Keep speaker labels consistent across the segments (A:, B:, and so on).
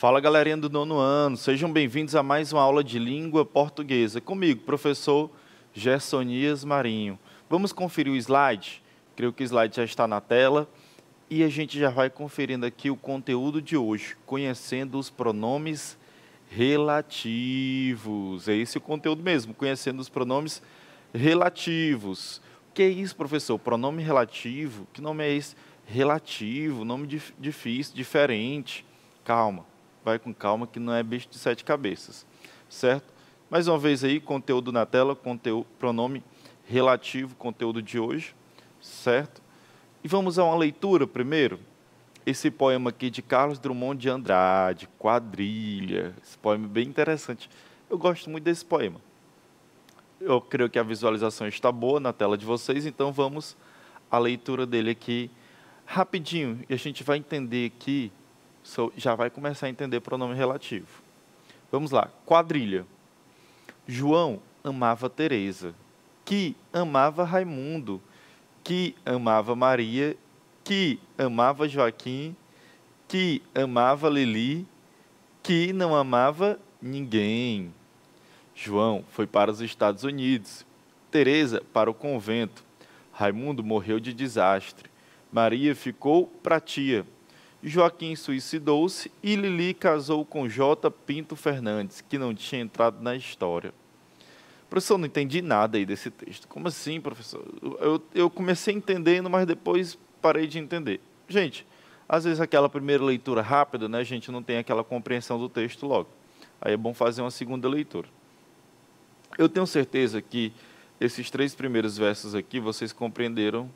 A: Fala galerinha do nono ano, sejam bem-vindos a mais uma aula de língua portuguesa. Comigo, professor Gersonias Marinho. Vamos conferir o slide? Creio que o slide já está na tela. E a gente já vai conferindo aqui o conteúdo de hoje, conhecendo os pronomes relativos. É esse o conteúdo mesmo, conhecendo os pronomes relativos. O que é isso, professor? Pronome relativo? Que nome é esse? Relativo, nome difícil, diferente. Calma vai com calma, que não é bicho de sete cabeças, certo? Mais uma vez aí, conteúdo na tela, conteúdo, pronome relativo, conteúdo de hoje, certo? E vamos a uma leitura primeiro. Esse poema aqui de Carlos Drummond de Andrade, Quadrilha. Esse poema é bem interessante. Eu gosto muito desse poema. Eu creio que a visualização está boa na tela de vocês, então vamos à leitura dele aqui rapidinho. E a gente vai entender aqui So, já vai começar a entender pronome relativo. Vamos lá, quadrilha. João amava Teresa, que amava Raimundo, que amava Maria, que amava Joaquim, que amava Lili, que não amava ninguém. João foi para os Estados Unidos, Teresa para o convento. Raimundo morreu de desastre. Maria ficou para tia, Joaquim suicidou-se e Lili casou com J. Pinto Fernandes, que não tinha entrado na história. Professor, não entendi nada aí desse texto. Como assim, professor? Eu, eu comecei entendendo, mas depois parei de entender. Gente, às vezes aquela primeira leitura rápida, né, a gente não tem aquela compreensão do texto logo. Aí é bom fazer uma segunda leitura. Eu tenho certeza que esses três primeiros versos aqui vocês compreenderam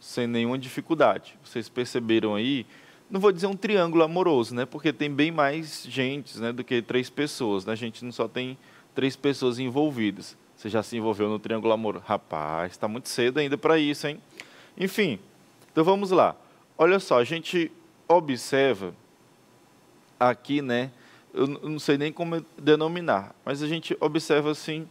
A: sem nenhuma dificuldade. Vocês perceberam aí não vou dizer um triângulo amoroso, né? Porque tem bem mais gente né, do que três pessoas. Né? A gente não só tem três pessoas envolvidas. Você já se envolveu no triângulo amoroso. Rapaz, está muito cedo ainda para isso, hein? Enfim, então vamos lá. Olha só, a gente observa aqui, né? Eu não sei nem como denominar, mas a gente observa assim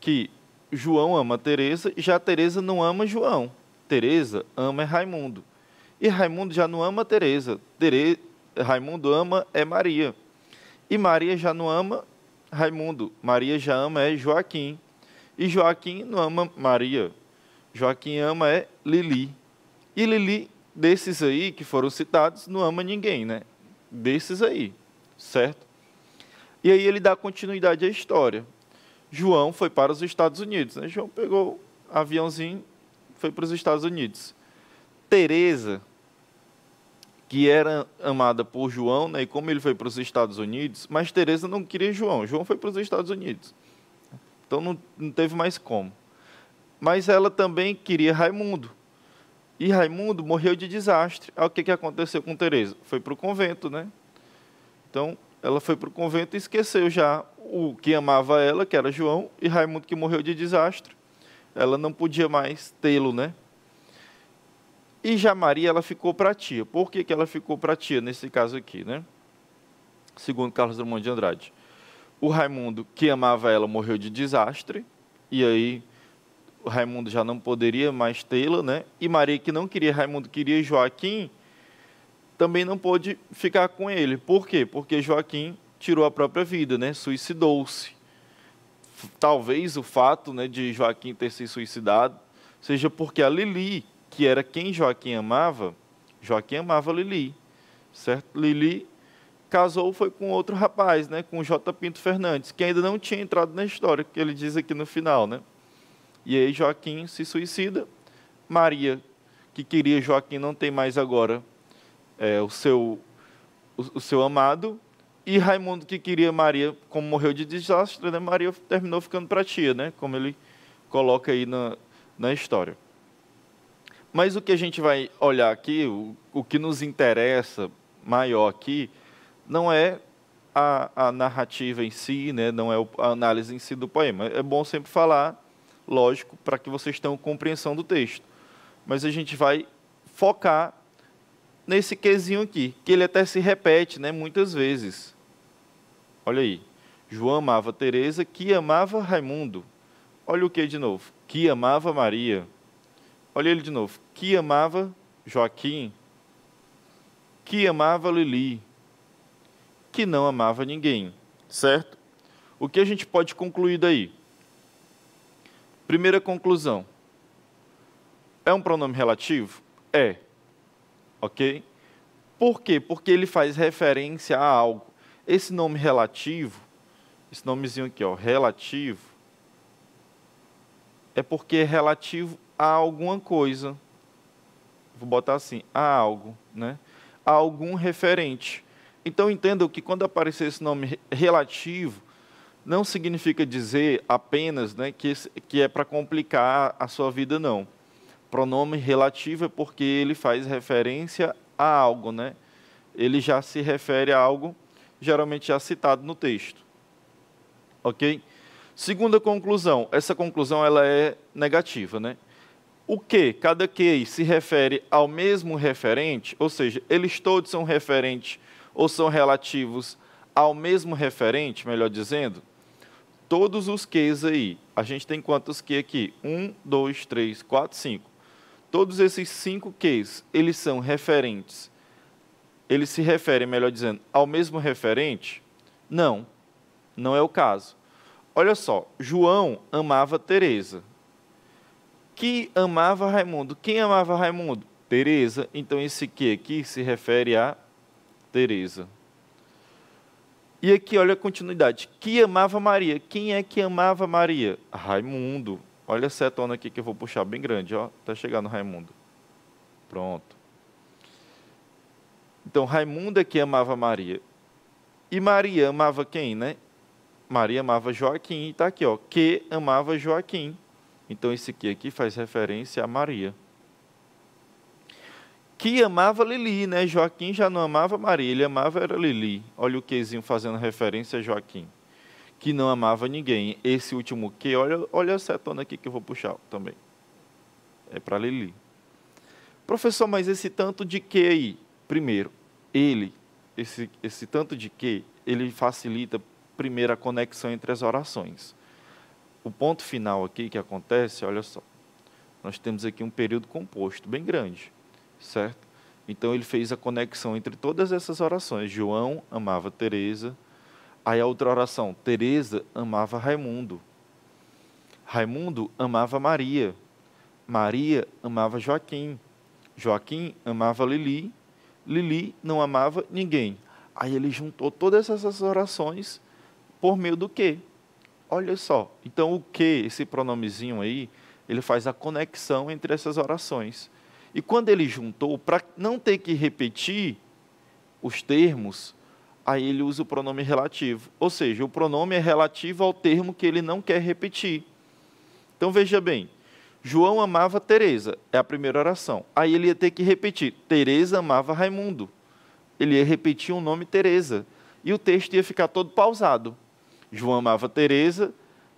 A: que João ama Teresa, já Teresa não ama João. Teresa ama Raimundo. E Raimundo já não ama Teresa. Tere... Raimundo ama é Maria. E Maria já não ama Raimundo. Maria já ama é Joaquim. E Joaquim não ama Maria. Joaquim ama é Lili. E Lili, desses aí que foram citados, não ama ninguém, né? Desses aí, certo? E aí ele dá continuidade à história. João foi para os Estados Unidos. Né? João pegou aviãozinho, foi para os Estados Unidos. Teresa, que era amada por João, né, e como ele foi para os Estados Unidos, mas Teresa não queria João. João foi para os Estados Unidos. Então não, não teve mais como. Mas ela também queria Raimundo. E Raimundo morreu de desastre. o que, que aconteceu com Teresa? Foi para o convento, né? Então ela foi para o convento e esqueceu já o que amava ela, que era João, e Raimundo que morreu de desastre. Ela não podia mais tê-lo, né? E já Maria, ela ficou para tia. Por que, que ela ficou para tia nesse caso aqui, né? Segundo Carlos Drummond de Andrade. O Raimundo, que amava ela, morreu de desastre. E aí, o Raimundo já não poderia mais tê-la, né? E Maria, que não queria Raimundo, queria Joaquim, também não pôde ficar com ele. Por quê? Porque Joaquim tirou a própria vida, né? Suicidou-se. Talvez o fato né, de Joaquim ter se suicidado seja porque a Lili que era quem Joaquim amava, Joaquim amava Lili, certo? Lili casou foi com outro rapaz, né, com J. Pinto Fernandes, que ainda não tinha entrado na história, que ele diz aqui no final, né? E aí Joaquim se suicida, Maria, que queria Joaquim, não tem mais agora é, o seu o, o, seu amado, e Raimundo que queria Maria, como morreu de desastre, né, Maria terminou ficando para tia, né? Como ele coloca aí na, na história. Mas o que a gente vai olhar aqui, o, o que nos interessa maior aqui, não é a, a narrativa em si, né? não é a análise em si do poema. É bom sempre falar, lógico, para que vocês tenham compreensão do texto. Mas a gente vai focar nesse quezinho aqui, que ele até se repete né, muitas vezes. Olha aí. João amava Teresa, que amava Raimundo. Olha o que de novo. Que amava Maria Olha ele de novo. Que amava Joaquim, que amava Lili, que não amava ninguém, certo? O que a gente pode concluir daí? Primeira conclusão. É um pronome relativo? É. Ok? Por quê? Porque ele faz referência a algo. Esse nome relativo, esse nomezinho aqui, ó, relativo, é porque é relativo a alguma coisa. Vou botar assim, a algo, né? A algum referente. Então entenda que quando aparecer esse nome relativo, não significa dizer apenas né, que, que é para complicar a sua vida, não. Pronome relativo é porque ele faz referência a algo, né? Ele já se refere a algo geralmente já citado no texto. Ok? Segunda conclusão, essa conclusão ela é negativa, né? O que, cada que se refere ao mesmo referente, ou seja, eles todos são referentes ou são relativos ao mesmo referente, melhor dizendo, todos os Qs aí, a gente tem quantos Q aqui? Um, dois, três, quatro, cinco. Todos esses cinco Qs, eles são referentes, eles se referem, melhor dizendo, ao mesmo referente? Não, não é o caso. Olha só, João amava Teresa, que amava Raimundo. Quem amava Raimundo? Teresa. Então esse que aqui se refere a Teresa. E aqui olha a continuidade. Que amava Maria. Quem é que amava Maria? Raimundo. Olha a setona aqui que eu vou puxar bem grande, ó, até chegando Raimundo. Pronto. Então Raimundo é que amava Maria. E Maria amava quem, né? Maria amava Joaquim, está aqui, ó, que amava Joaquim. Então, esse que aqui faz referência a Maria. Que amava Lili, né? Joaquim já não amava Maria, ele amava era Lili. Olha o quezinho fazendo referência a Joaquim. Que não amava ninguém. Esse último que, olha, olha a setona aqui que eu vou puxar também. É para Lili. Professor, mas esse tanto de que aí? Primeiro, ele, esse, esse tanto de que, ele facilita primeiro a conexão entre as orações o ponto final aqui que acontece, olha só, nós temos aqui um período composto bem grande, certo? Então ele fez a conexão entre todas essas orações. João amava Teresa. Aí a outra oração, Teresa amava Raimundo. Raimundo amava Maria. Maria amava Joaquim. Joaquim amava Lili. Lili não amava ninguém. Aí ele juntou todas essas orações por meio do quê? Olha só. Então, o que, esse pronomezinho aí, ele faz a conexão entre essas orações. E quando ele juntou, para não ter que repetir os termos, aí ele usa o pronome relativo. Ou seja, o pronome é relativo ao termo que ele não quer repetir. Então, veja bem. João amava Teresa, é a primeira oração. Aí ele ia ter que repetir: Teresa amava Raimundo. Ele ia repetir o nome Teresa e o texto ia ficar todo pausado. João amava Teresa,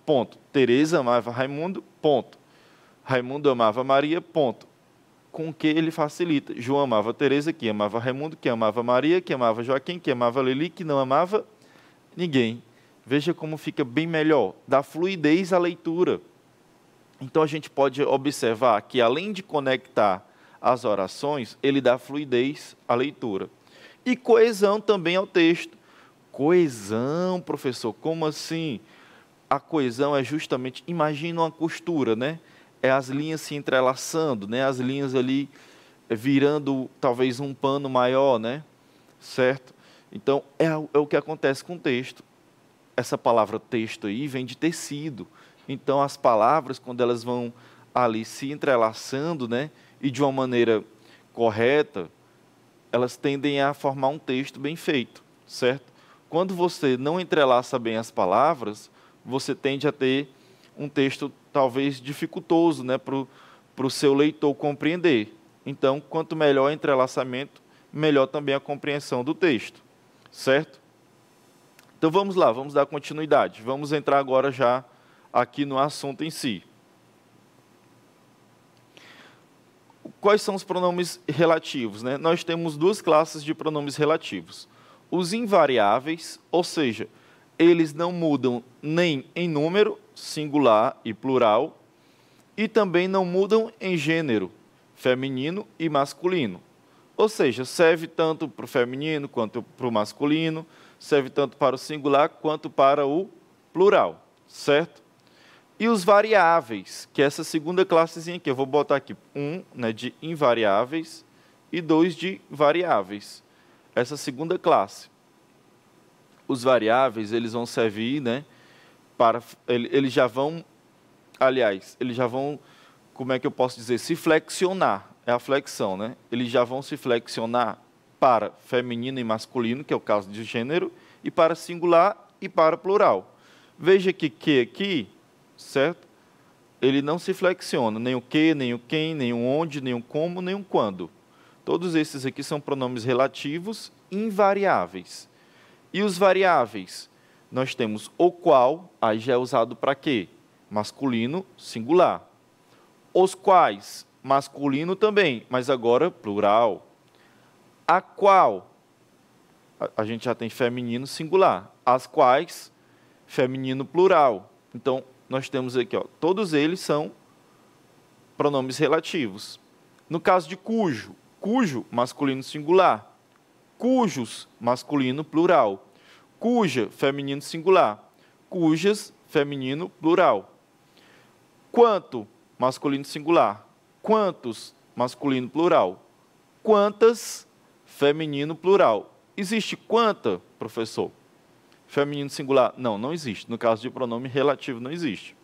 A: ponto. Teresa amava Raimundo, ponto. Raimundo amava Maria, ponto. Com que ele facilita. João amava Teresa, que amava Raimundo, que amava Maria, que amava Joaquim, que amava Lili, que não amava ninguém. Veja como fica bem melhor, dá fluidez à leitura. Então a gente pode observar que além de conectar as orações, ele dá fluidez à leitura. E coesão também ao texto coesão, professor, como assim? A coesão é justamente, imagina uma costura, né? É as linhas se entrelaçando, né? As linhas ali virando talvez um pano maior, né? Certo? Então, é, é o que acontece com o texto. Essa palavra texto aí vem de tecido. Então, as palavras, quando elas vão ali se entrelaçando, né? E de uma maneira correta, elas tendem a formar um texto bem feito, certo? Quando você não entrelaça bem as palavras, você tende a ter um texto talvez dificultoso né, para o seu leitor compreender. Então, quanto melhor o entrelaçamento, melhor também a compreensão do texto, certo? Então vamos lá, vamos dar continuidade. Vamos entrar agora já aqui no assunto em si. Quais são os pronomes relativos? Né? Nós temos duas classes de pronomes relativos os invariáveis, ou seja, eles não mudam nem em número, singular e plural, e também não mudam em gênero, feminino e masculino. Ou seja, serve tanto para o feminino quanto para o masculino, serve tanto para o singular quanto para o plural, certo? E os variáveis, que é essa segunda classezinha aqui, eu vou botar aqui um né, de invariáveis e dois de variáveis essa segunda classe. Os variáveis, eles vão servir, né, para eles já vão, aliás, eles já vão, como é que eu posso dizer, se flexionar, é a flexão, né? Eles já vão se flexionar para feminino e masculino, que é o caso de gênero, e para singular e para plural. Veja que que aqui, certo? Ele não se flexiona, nem o que, nem o quem, nem o onde, nem o como, nem o quando. Todos esses aqui são pronomes relativos invariáveis. E os variáveis? Nós temos o qual, aí já é usado para quê? Masculino, singular. Os quais, masculino também, mas agora plural. A qual, a gente já tem feminino singular. As quais, feminino plural. Então, nós temos aqui, ó, todos eles são pronomes relativos. No caso de cujo, cujo masculino singular, cujos masculino plural, cuja feminino singular, cujas feminino plural. Quanto masculino singular, quantos masculino plural, quantas feminino plural. Existe quanta, professor? Feminino singular? Não, não existe. No caso de pronome relativo, não existe.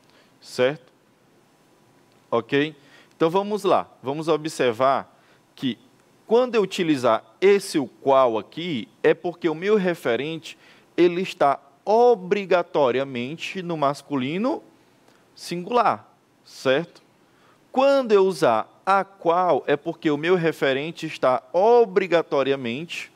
A: Certo? Ok? Então vamos lá. Vamos observar que quando eu utilizar esse o qual aqui, é porque o meu referente ele está obrigatoriamente no masculino singular, certo? Quando eu usar a qual, é porque o meu referente está obrigatoriamente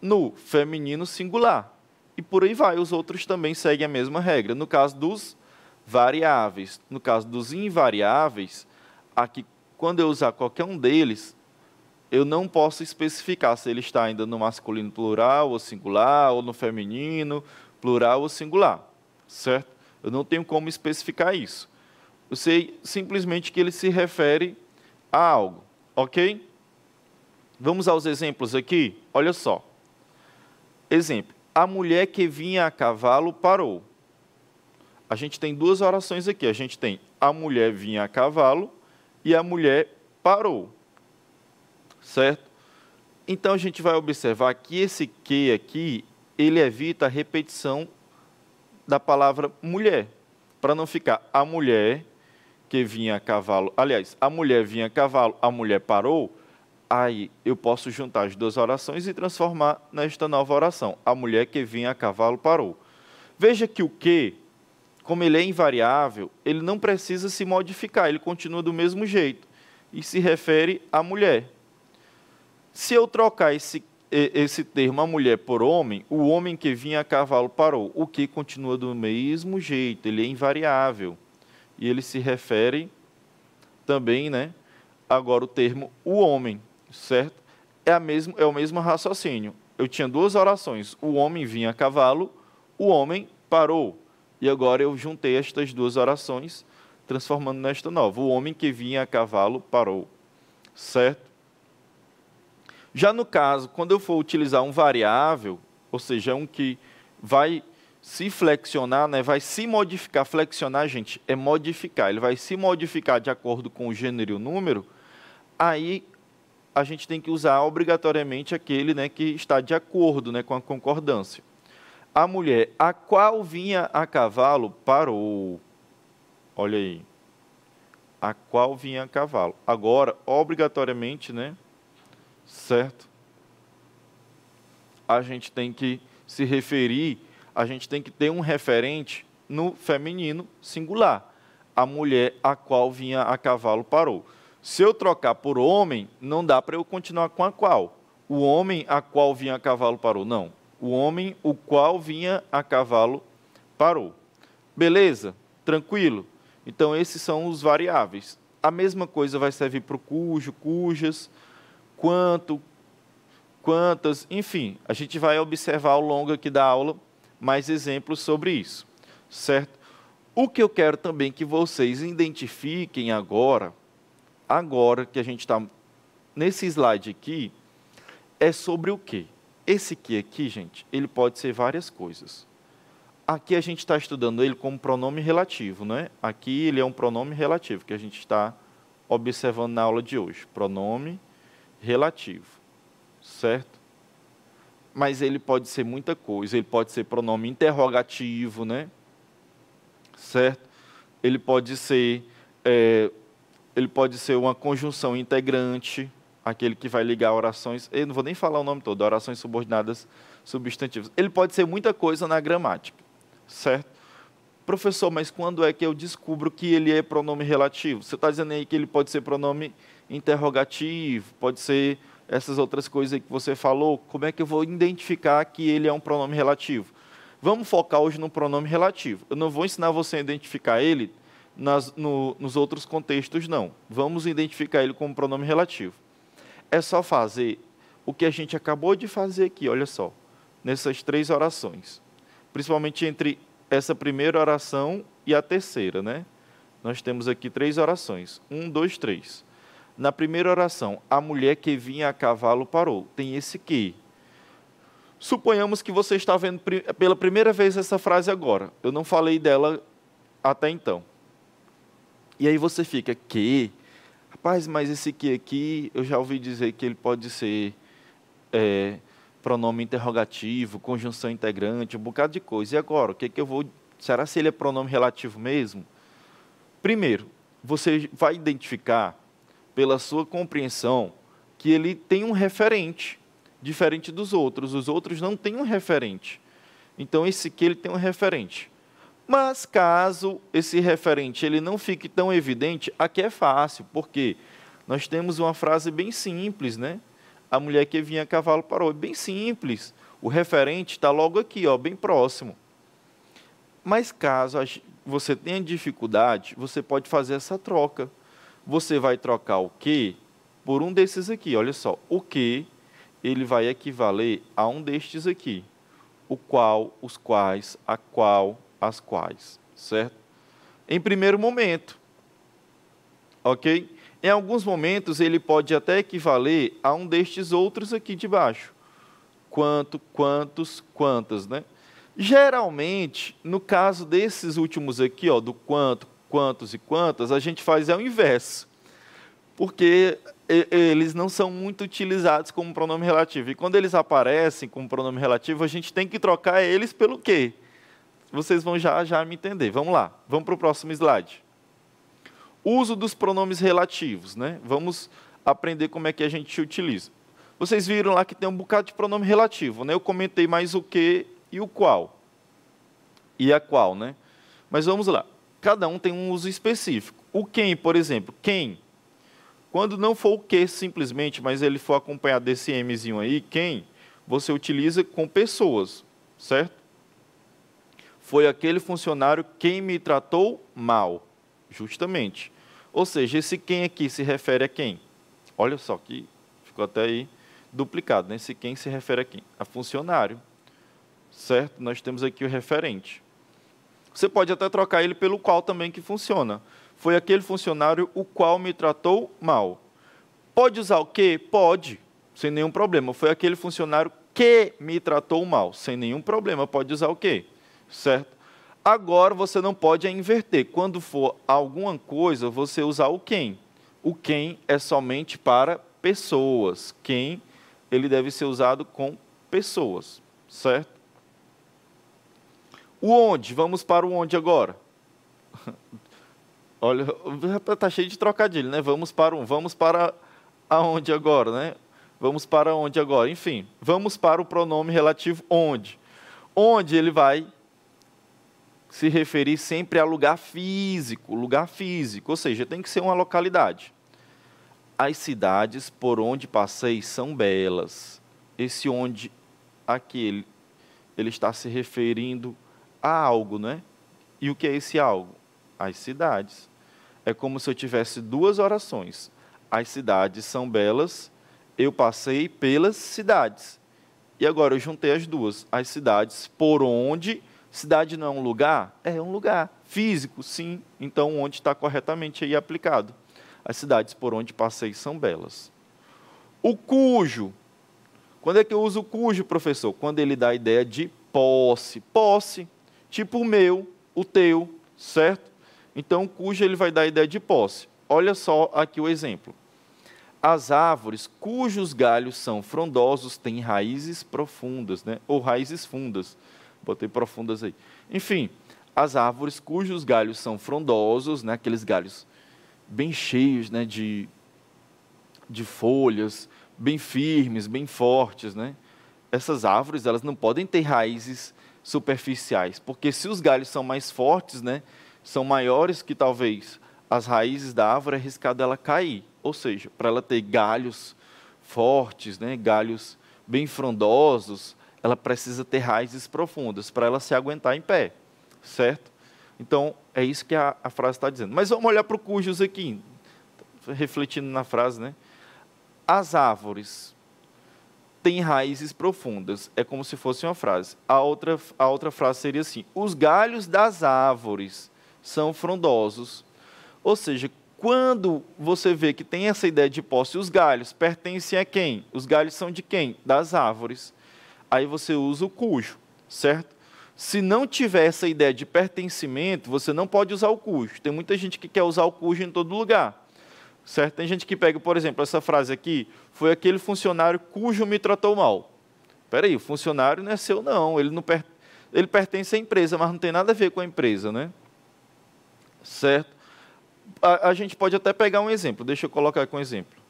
A: no feminino singular. E por aí vai, os outros também seguem a mesma regra. No caso dos variáveis, no caso dos invariáveis, aqui, quando eu usar qualquer um deles, eu não posso especificar se ele está ainda no masculino plural ou singular, ou no feminino plural ou singular, certo? Eu não tenho como especificar isso. Eu sei simplesmente que ele se refere a algo, ok? Vamos aos exemplos aqui? Olha só. Exemplo: a mulher que vinha a cavalo parou. A gente tem duas orações aqui. A gente tem a mulher vinha a cavalo e a mulher parou certo? Então a gente vai observar que esse que aqui, ele evita a repetição da palavra mulher, para não ficar a mulher que vinha a cavalo. Aliás, a mulher vinha a cavalo, a mulher parou. Aí eu posso juntar as duas orações e transformar nesta nova oração. A mulher que vinha a cavalo parou. Veja que o que, como ele é invariável, ele não precisa se modificar, ele continua do mesmo jeito e se refere à mulher. Se eu trocar esse, esse termo a mulher por homem, o homem que vinha a cavalo parou. O que continua do mesmo jeito, ele é invariável. E ele se refere também, né? Agora o termo o homem, certo? É, a mesmo, é o mesmo raciocínio. Eu tinha duas orações. O homem vinha a cavalo, o homem parou. E agora eu juntei estas duas orações, transformando nesta nova. O homem que vinha a cavalo parou. Certo? Já no caso, quando eu for utilizar um variável, ou seja, é um que vai se flexionar, né, vai se modificar. Flexionar, gente, é modificar. Ele vai se modificar de acordo com o gênero e o número. Aí a gente tem que usar obrigatoriamente aquele né, que está de acordo né, com a concordância. A mulher a qual vinha a cavalo parou. Olha aí. A qual vinha a cavalo. Agora, obrigatoriamente, né, certo? A gente tem que se referir, a gente tem que ter um referente no feminino singular. A mulher a qual vinha a cavalo parou. Se eu trocar por homem, não dá para eu continuar com a qual. O homem a qual vinha a cavalo parou. Não. O homem o qual vinha a cavalo parou. Beleza? Tranquilo? Então, esses são os variáveis. A mesma coisa vai servir para o cujo, cujas, quanto, quantas, enfim, a gente vai observar ao longo aqui da aula mais exemplos sobre isso, certo? O que eu quero também que vocês identifiquem agora, agora que a gente está nesse slide aqui, é sobre o quê? Esse que aqui, gente, ele pode ser várias coisas. Aqui a gente está estudando ele como pronome relativo, não é? Aqui ele é um pronome relativo que a gente está observando na aula de hoje. Pronome relativo relativo, certo? Mas ele pode ser muita coisa, ele pode ser pronome interrogativo, né? Certo? Ele pode ser, é, ele pode ser uma conjunção integrante, aquele que vai ligar orações, eu não vou nem falar o nome todo, orações subordinadas substantivas. Ele pode ser muita coisa na gramática, certo? Professor, mas quando é que eu descubro que ele é pronome relativo? Você está dizendo aí que ele pode ser pronome interrogativo, pode ser essas outras coisas que você falou. Como é que eu vou identificar que ele é um pronome relativo? Vamos focar hoje no pronome relativo. Eu não vou ensinar você a identificar ele nas, no, nos outros contextos, não. Vamos identificar ele como pronome relativo. É só fazer o que a gente acabou de fazer aqui, olha só, nessas três orações. Principalmente entre essa primeira oração e a terceira, né? Nós temos aqui três orações. Um, dois, três. Na primeira oração, a mulher que vinha a cavalo parou. Tem esse que. Suponhamos que você está vendo pela primeira vez essa frase agora. Eu não falei dela até então. E aí você fica, que? Rapaz, mas esse que aqui, eu já ouvi dizer que ele pode ser. É, pronome interrogativo, conjunção integrante, um bocado de coisa. E agora, o que, que eu vou. Será se ele é pronome relativo mesmo? Primeiro, você vai identificar, pela sua compreensão, que ele tem um referente, diferente dos outros. Os outros não têm um referente. Então, esse que ele tem um referente. Mas caso esse referente ele não fique tão evidente, aqui é fácil, porque nós temos uma frase bem simples, né? a mulher que vinha a cavalo parou. É bem simples. O referente está logo aqui, ó, bem próximo. Mas caso você tenha dificuldade, você pode fazer essa troca. Você vai trocar o que por um desses aqui. Olha só, o que ele vai equivaler a um destes aqui. O qual, os quais, a qual, as quais, certo? Em primeiro momento, ok? Em alguns momentos, ele pode até equivaler a um destes outros aqui de baixo. Quanto, quantos, quantas, né? Geralmente, no caso desses últimos aqui, ó, do quanto, quantos e quantas, a gente faz ao é inverso, porque eles não são muito utilizados como pronome relativo. E quando eles aparecem como pronome relativo, a gente tem que trocar eles pelo quê? Vocês vão já já me entender. Vamos lá, vamos para o próximo slide. Uso dos pronomes relativos, né? Vamos aprender como é que a gente utiliza. Vocês viram lá que tem um bocado de pronome relativo, né? Eu comentei mais o que e o qual. E a qual, né? Mas vamos lá. Cada um tem um uso específico. O quem, por exemplo, quem. Quando não for o que simplesmente, mas ele for acompanhado desse Mzinho aí, quem, você utiliza com pessoas, certo? Foi aquele funcionário quem me tratou mal. Justamente. Ou seja, esse quem aqui se refere a quem? Olha só que ficou até aí duplicado, né? Esse quem se refere a quem? A funcionário. Certo? Nós temos aqui o referente. Você pode até trocar ele pelo qual também que funciona. Foi aquele funcionário o qual me tratou mal. Pode usar o que? Pode, sem nenhum problema. Foi aquele funcionário que me tratou mal, sem nenhum problema. Pode usar o que? Certo? Agora você não pode inverter. Quando for alguma coisa, você usar o quem. O quem é somente para pessoas. Quem ele deve ser usado com pessoas, certo? O onde, vamos para o onde agora. Olha, está cheio de trocadilho, né? Vamos para um, vamos para aonde agora, né? Vamos para onde agora? Enfim, vamos para o pronome relativo onde. Onde ele vai se referir sempre a lugar físico, lugar físico, ou seja, tem que ser uma localidade. As cidades por onde passei são belas. Esse onde aquele ele está se referindo a algo, né? E o que é esse algo? As cidades. É como se eu tivesse duas orações. As cidades são belas, eu passei pelas cidades. E agora eu juntei as duas, as cidades por onde Cidade não é um lugar? É um lugar. Físico, sim. Então, onde está corretamente aí aplicado. As cidades por onde passei são belas. O cujo. Quando é que eu uso o cujo, professor? Quando ele dá a ideia de posse. Posse, tipo o meu, o teu, certo? Então, cujo ele vai dar a ideia de posse. Olha só aqui o exemplo. As árvores cujos galhos são frondosos têm raízes profundas, né? ou raízes fundas. Botei profundas aí. Enfim, as árvores cujos galhos são frondosos, né, aqueles galhos bem cheios né, de, de folhas, bem firmes, bem fortes, né? Essas árvores, elas não podem ter raízes superficiais, porque se os galhos são mais fortes, né, são maiores que talvez as raízes da árvore, é arriscado ela cair. Ou seja, para ela ter galhos fortes, né, galhos bem frondosos, ela precisa ter raízes profundas para ela se aguentar em pé, certo? Então, é isso que a, a frase está dizendo. Mas vamos olhar para o cujos aqui, refletindo na frase, né? As árvores têm raízes profundas. É como se fosse uma frase. A outra, a outra frase seria assim: os galhos das árvores são frondosos. Ou seja, quando você vê que tem essa ideia de posse, os galhos pertencem a quem? Os galhos são de quem? Das árvores aí você usa o cujo, certo? Se não tiver essa ideia de pertencimento, você não pode usar o cujo. Tem muita gente que quer usar o cujo em todo lugar. Certo? Tem gente que pega, por exemplo, essa frase aqui, foi aquele funcionário cujo me tratou mal. Espera aí, o funcionário não é seu não, ele não per... ele pertence à empresa, mas não tem nada a ver com a empresa, né? Certo? A, a gente pode até pegar um exemplo, deixa eu colocar aqui um exemplo.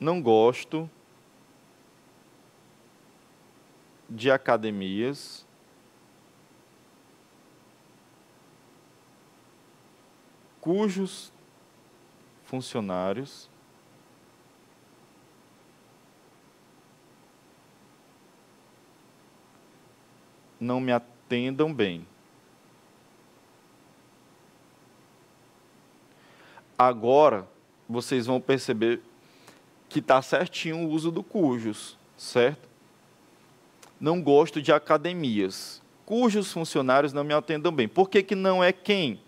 A: não gosto de academias. Cujos funcionários não me atendam bem. Agora vocês vão perceber que está certinho o uso do cujos, certo? Não gosto de academias, cujos funcionários não me atendam bem. Por que, que não é quem?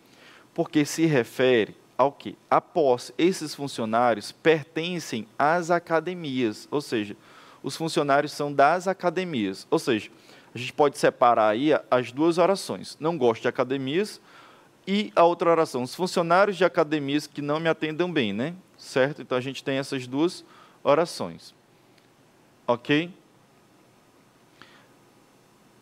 A: Porque se refere ao que? Após esses funcionários pertencem às academias, ou seja, os funcionários são das academias. Ou seja, a gente pode separar aí as duas orações. Não gosto de academias e a outra oração, os funcionários de academias que não me atendam bem, né? certo? Então a gente tem essas duas orações. Ok?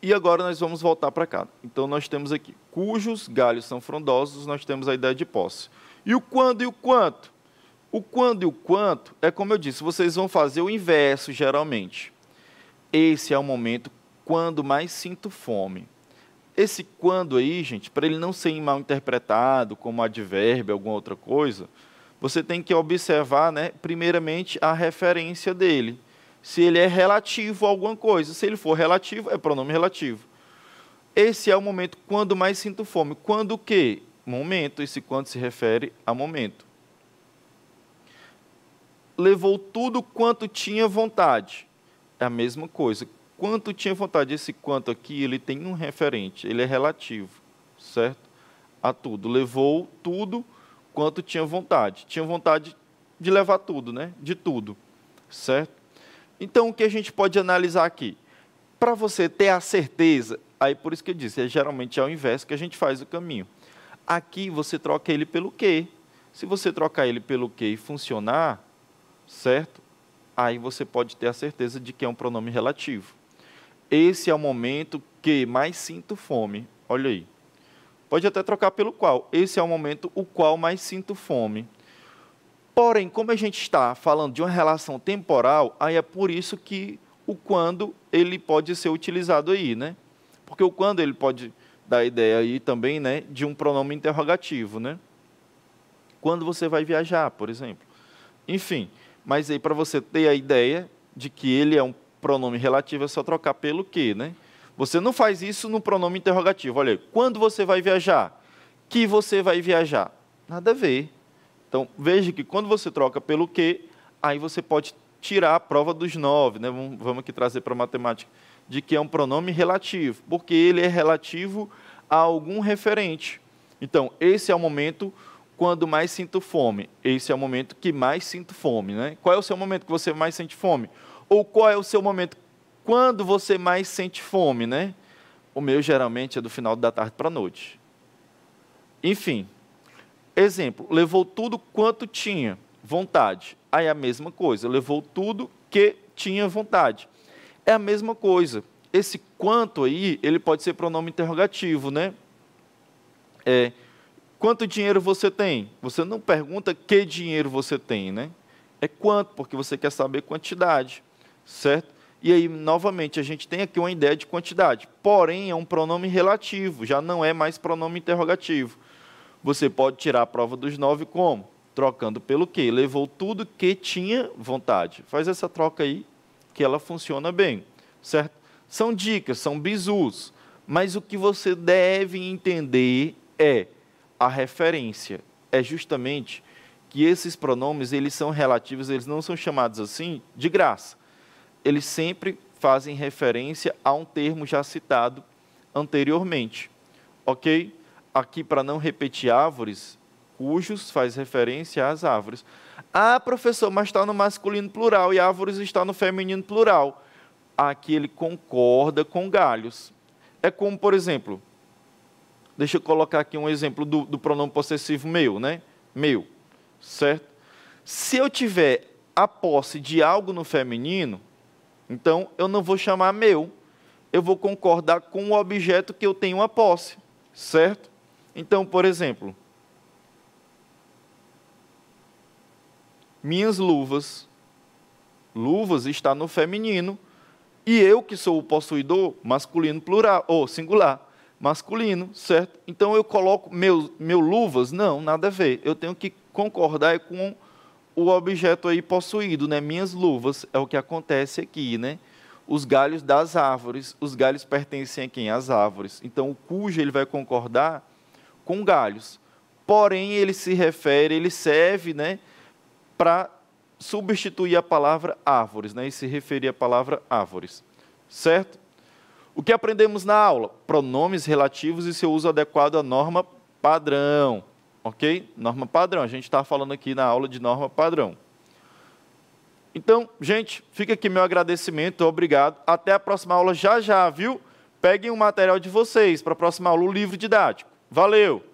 A: E agora nós vamos voltar para cá. Então nós temos aqui, cujos galhos são frondosos, nós temos a ideia de posse. E o quando e o quanto? O quando e o quanto é como eu disse, vocês vão fazer o inverso geralmente. Esse é o momento quando mais sinto fome. Esse quando aí, gente, para ele não ser mal interpretado como advérbio, alguma outra coisa, você tem que observar, né, primeiramente, a referência dele. Se ele é relativo a alguma coisa. Se ele for relativo, é pronome relativo. Esse é o momento quando mais sinto fome. Quando o quê? Momento. Esse quando se refere a momento. Levou tudo quanto tinha vontade. É a mesma coisa. Quanto tinha vontade. Esse quanto aqui, ele tem um referente. Ele é relativo, certo? A tudo. Levou tudo quanto tinha vontade. Tinha vontade de levar tudo, né? De tudo, certo? Então, o que a gente pode analisar aqui? Para você ter a certeza, aí por isso que eu disse, é geralmente ao é inverso que a gente faz o caminho. Aqui você troca ele pelo quê? Se você trocar ele pelo quê e funcionar, certo? Aí você pode ter a certeza de que é um pronome relativo. Esse é o momento que mais sinto fome. Olha aí. Pode até trocar pelo qual. Esse é o momento o qual mais sinto fome. Porém, como a gente está falando de uma relação temporal, aí é por isso que o quando ele pode ser utilizado aí, né? Porque o quando ele pode dar a ideia aí também, né, de um pronome interrogativo, né? Quando você vai viajar, por exemplo. Enfim, mas aí para você ter a ideia de que ele é um pronome relativo é só trocar pelo que, né? Você não faz isso no pronome interrogativo. Olha, quando você vai viajar? Que você vai viajar? Nada a ver. Então, veja que quando você troca pelo que, aí você pode tirar a prova dos nove, né? vamos aqui trazer para a matemática, de que é um pronome relativo, porque ele é relativo a algum referente. Então, esse é o momento quando mais sinto fome. Esse é o momento que mais sinto fome. Né? Qual é o seu momento que você mais sente fome? Ou qual é o seu momento quando você mais sente fome, né? O meu geralmente é do final da tarde para a noite. Enfim, exemplo, levou tudo quanto tinha vontade. Aí a mesma coisa, levou tudo que tinha vontade. É a mesma coisa. Esse quanto aí, ele pode ser pronome interrogativo, né? É, quanto dinheiro você tem? Você não pergunta que dinheiro você tem, né? É quanto, porque você quer saber quantidade, certo? E aí, novamente, a gente tem aqui uma ideia de quantidade. Porém, é um pronome relativo, já não é mais pronome interrogativo. Você pode tirar a prova dos nove como? Trocando pelo quê? Levou tudo que tinha vontade. Faz essa troca aí, que ela funciona bem. Certo? São dicas, são bisus. Mas o que você deve entender é a referência. É justamente que esses pronomes, eles são relativos, eles não são chamados assim de graça eles sempre fazem referência a um termo já citado anteriormente. Ok? Aqui, para não repetir árvores, cujos faz referência às árvores. Ah, professor, mas está no masculino plural e árvores está no feminino plural. Aqui ele concorda com galhos. É como, por exemplo, deixa eu colocar aqui um exemplo do, do pronome possessivo meu, né? Meu, certo? Se eu tiver a posse de algo no feminino, então, eu não vou chamar meu, eu vou concordar com o objeto que eu tenho a posse, certo? Então, por exemplo, minhas luvas. Luvas está no feminino e eu que sou o possuidor, masculino plural ou singular, masculino, certo? Então eu coloco meu, meu luvas, não, nada a ver. Eu tenho que concordar com o objeto aí possuído, né? Minhas luvas, é o que acontece aqui, né? Os galhos das árvores, os galhos pertencem a quem? Às árvores. Então, o cujo ele vai concordar com galhos. Porém, ele se refere, ele serve, né, para substituir a palavra árvores, né, e se referir à palavra árvores. Certo? O que aprendemos na aula? Pronomes relativos e seu uso adequado à norma padrão. Ok? Norma padrão. A gente está falando aqui na aula de norma padrão. Então, gente, fica aqui meu agradecimento, obrigado. Até a próxima aula já já, viu? Peguem o material de vocês para a próxima aula, o livro didático. Valeu!